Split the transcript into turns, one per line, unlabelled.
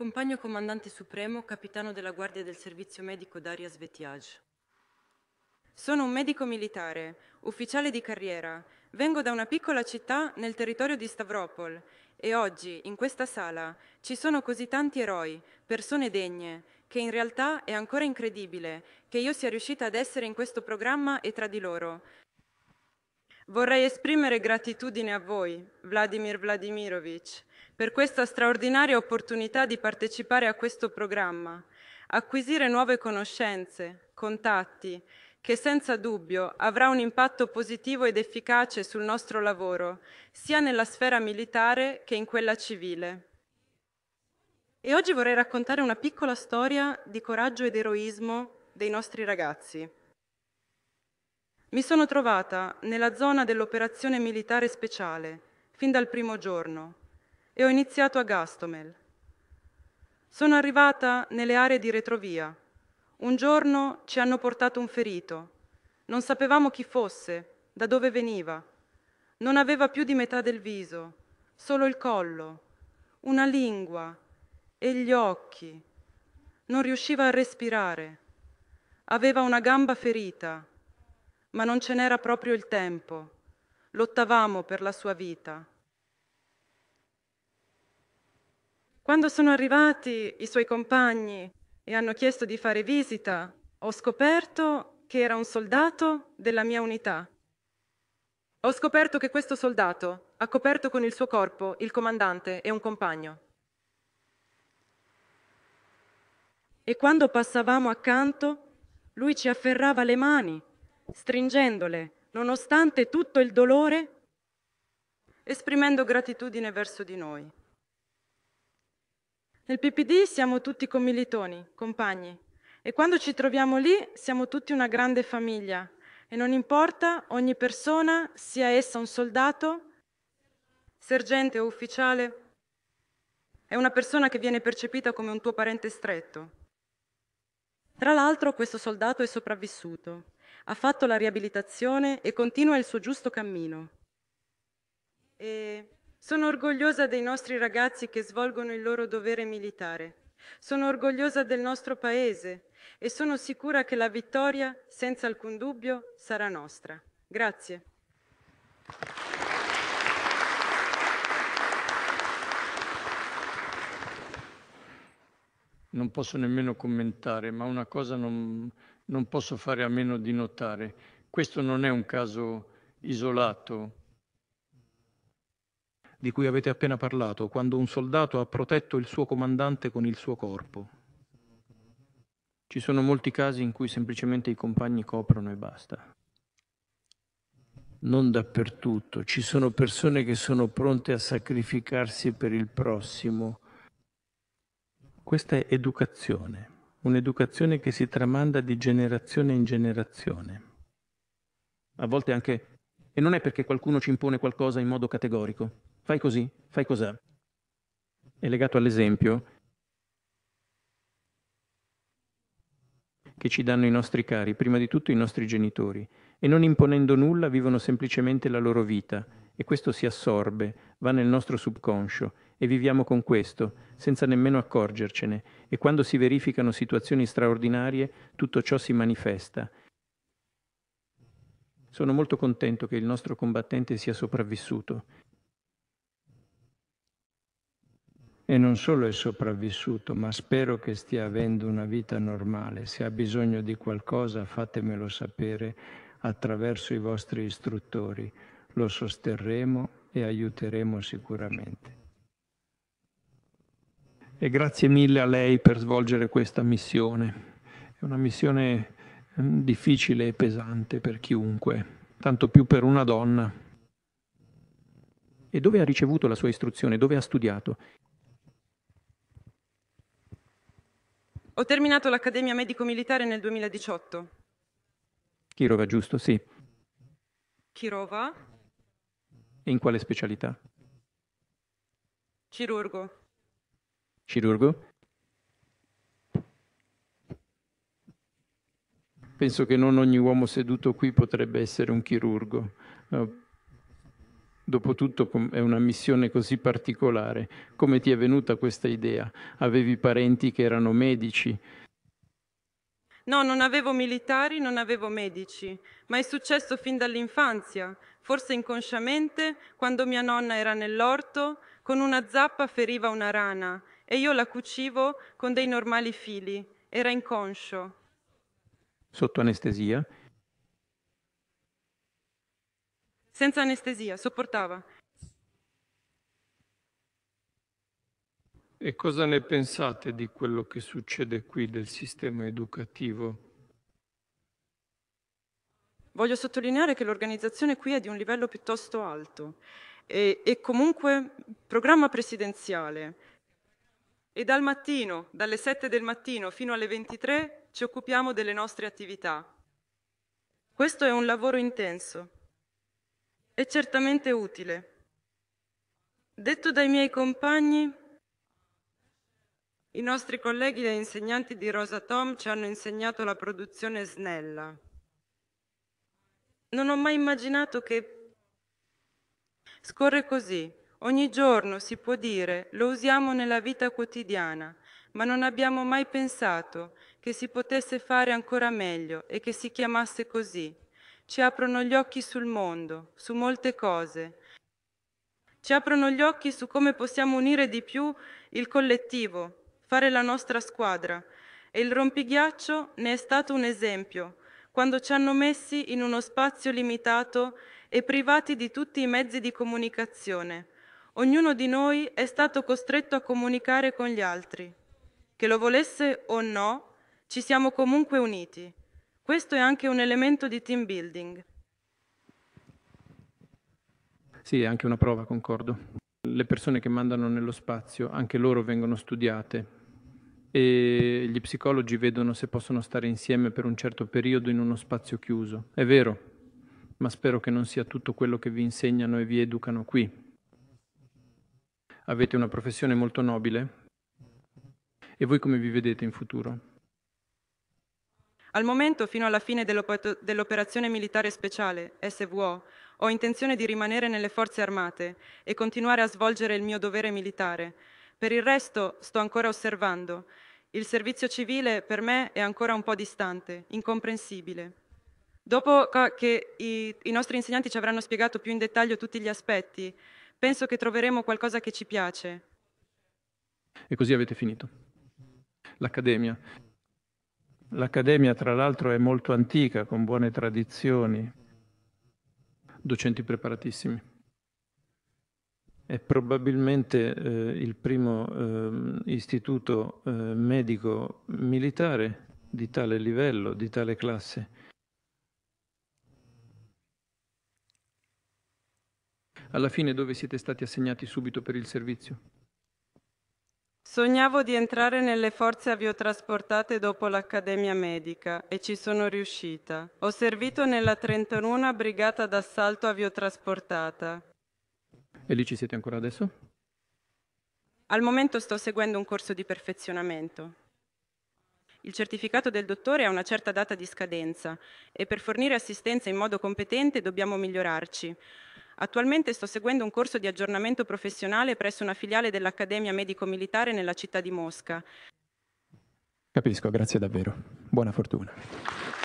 compagno comandante supremo, capitano della Guardia del Servizio Medico Daria Svetiaj. Sono un medico militare, ufficiale di carriera. Vengo da una piccola città nel territorio di Stavropol e oggi, in questa sala, ci sono così tanti eroi, persone degne, che in realtà è ancora incredibile che io sia riuscita ad essere in questo programma e tra di loro, Vorrei esprimere gratitudine a voi, Vladimir Vladimirovich, per questa straordinaria opportunità di partecipare a questo programma, acquisire nuove conoscenze, contatti, che senza dubbio avrà un impatto positivo ed efficace sul nostro lavoro, sia nella sfera militare che in quella civile. E oggi vorrei raccontare una piccola storia di coraggio ed eroismo dei nostri ragazzi. Mi sono trovata nella zona dell'operazione militare speciale fin dal primo giorno e ho iniziato a Gastomel. Sono arrivata nelle aree di retrovia. Un giorno ci hanno portato un ferito. Non sapevamo chi fosse, da dove veniva. Non aveva più di metà del viso, solo il collo, una lingua e gli occhi. Non riusciva a respirare. Aveva una gamba ferita ma non ce n'era proprio il tempo. Lottavamo per la sua vita. Quando sono arrivati i suoi compagni e hanno chiesto di fare visita, ho scoperto che era un soldato della mia unità. Ho scoperto che questo soldato ha coperto con il suo corpo il comandante e un compagno. E quando passavamo accanto, lui ci afferrava le mani stringendole, nonostante tutto il dolore, esprimendo gratitudine verso di noi. Nel PPD siamo tutti commilitoni, compagni, e quando ci troviamo lì siamo tutti una grande famiglia e non importa ogni persona, sia essa un soldato, sergente o ufficiale, è una persona che viene percepita come un tuo parente stretto. Tra l'altro questo soldato è sopravvissuto ha fatto la riabilitazione e continua il suo giusto cammino. E sono orgogliosa dei nostri ragazzi che svolgono il loro dovere militare. Sono orgogliosa del nostro Paese e sono sicura che la vittoria, senza alcun dubbio, sarà nostra. Grazie.
Non posso nemmeno commentare, ma una cosa non, non posso fare a meno di notare. Questo non è un caso isolato. Di cui avete appena parlato, quando un soldato ha protetto il suo comandante con il suo corpo. Ci sono molti casi in cui semplicemente i compagni coprono e basta. Non dappertutto, ci sono persone che sono pronte a sacrificarsi per il prossimo. Questa è educazione un'educazione che si tramanda di generazione in generazione. A volte anche... E non è perché qualcuno ci impone qualcosa in modo categorico. Fai così, fai cos'è. È legato all'esempio che ci danno i nostri cari, prima di tutto i nostri genitori, e non imponendo nulla vivono semplicemente la loro vita, e questo si assorbe, va nel nostro subconscio e viviamo con questo, senza nemmeno accorgercene, e quando si verificano situazioni straordinarie tutto ciò si manifesta. Sono molto contento che il nostro combattente sia sopravvissuto. E non solo è sopravvissuto, ma spero che stia avendo una vita normale. Se ha bisogno di qualcosa fatemelo sapere attraverso i vostri istruttori lo sosterremo e aiuteremo sicuramente. E grazie mille a lei per svolgere questa missione. È una missione mm, difficile e pesante per chiunque, tanto più per una donna. E dove ha ricevuto la sua istruzione? Dove ha studiato?
Ho terminato l'Accademia Medico-Militare nel 2018.
Kirova, giusto? Sì. Kirova, in quale specialità?
Chirurgo.
Chirurgo? Penso che non ogni uomo seduto qui potrebbe essere un chirurgo. Dopotutto è una missione così particolare. Come ti è venuta questa idea? Avevi parenti che erano medici?
No, non avevo militari, non avevo medici, ma è successo fin dall'infanzia forse inconsciamente, quando mia nonna era nell'orto, con una zappa feriva una rana e io la cucivo con dei normali fili. Era inconscio.
Sotto anestesia?
Senza anestesia, sopportava.
E cosa ne pensate di quello che succede qui del sistema educativo?
Voglio sottolineare che l'organizzazione qui è di un livello piuttosto alto e, e comunque programma presidenziale. E dal mattino, dalle 7 del mattino fino alle 23, ci occupiamo delle nostre attività. Questo è un lavoro intenso e certamente utile. Detto dai miei compagni, i nostri colleghi e insegnanti di Rosa Tom ci hanno insegnato la produzione snella non ho mai immaginato che scorre così. Ogni giorno si può dire, lo usiamo nella vita quotidiana, ma non abbiamo mai pensato che si potesse fare ancora meglio e che si chiamasse così. Ci aprono gli occhi sul mondo, su molte cose. Ci aprono gli occhi su come possiamo unire di più il collettivo, fare la nostra squadra. E il rompighiaccio ne è stato un esempio, quando ci hanno messi in uno spazio limitato e privati di tutti i mezzi di comunicazione. Ognuno di noi è stato costretto a comunicare con gli altri. Che lo volesse o no, ci siamo comunque uniti. Questo è anche un elemento di team building.
Sì, è anche una prova, concordo. Le persone che mandano nello spazio, anche loro vengono studiate, e gli psicologi vedono se possono stare insieme per un certo periodo in uno spazio chiuso. È vero, ma spero che non sia tutto quello che vi insegnano e vi educano qui. Avete una professione molto nobile. E voi come vi vedete in futuro?
Al momento, fino alla fine dell'operazione militare speciale, SVO, ho intenzione di rimanere nelle forze armate e continuare a svolgere il mio dovere militare, per il resto sto ancora osservando. Il servizio civile per me è ancora un po' distante, incomprensibile. Dopo che i, i nostri insegnanti ci avranno spiegato più in dettaglio tutti gli aspetti, penso che troveremo qualcosa che ci piace.
E così avete finito. L'Accademia. L'Accademia, tra l'altro, è molto antica, con buone tradizioni, docenti preparatissimi. È probabilmente eh, il primo eh, istituto eh, medico militare di tale livello, di tale classe. Alla fine dove siete stati assegnati subito per il servizio?
Sognavo di entrare nelle forze aviotrasportate dopo l'Accademia Medica e ci sono riuscita. Ho servito nella 31 Brigata d'Assalto Aviotrasportata
e lì ci siete ancora adesso?
Al momento sto seguendo un corso di perfezionamento. Il certificato del dottore ha una certa data di scadenza e per fornire assistenza in modo competente dobbiamo migliorarci. Attualmente sto seguendo un corso di aggiornamento professionale presso una filiale dell'Accademia Medico-Militare nella città di Mosca.
Capisco, grazie davvero. Buona fortuna.